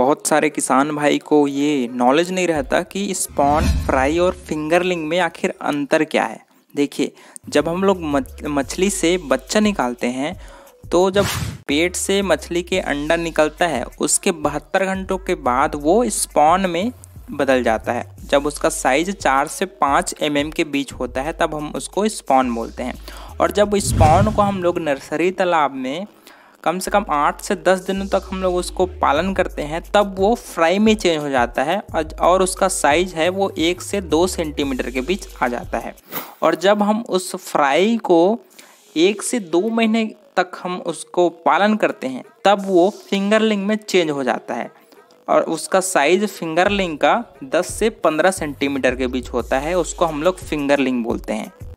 बहुत सारे किसान भाई को ये नॉलेज नहीं रहता कि स्पॉन फ्राई और फिंगरलिंग में आखिर अंतर क्या है देखिए जब हम लोग मछली से बच्चा निकालते हैं तो जब पेट से मछली के अंडा निकलता है उसके बहत्तर घंटों के बाद वो स्पॉन में बदल जाता है जब उसका साइज चार से पाँच एम mm के बीच होता है तब हम उसको स्पॉन बोलते हैं और जब स्पॉन को हम लोग नर्सरी तालाब में कम से कम आठ से दस दिनों तक हम लोग उसको पालन करते हैं तब वो फ्राई में चेंज हो जाता है और उसका साइज है वो एक से दो सेंटीमीटर के बीच आ जाता है और जब हम उस फ्राई को एक से दो महीने तक हम उसको पालन करते हैं तब वो फिंगरलिंग में चेंज हो जाता है और उसका साइज फिंगरलिंग का 10 से 15 सेंटीमीटर के बीच होता है उसको हम लोग फिंगरलिंग बोलते हैं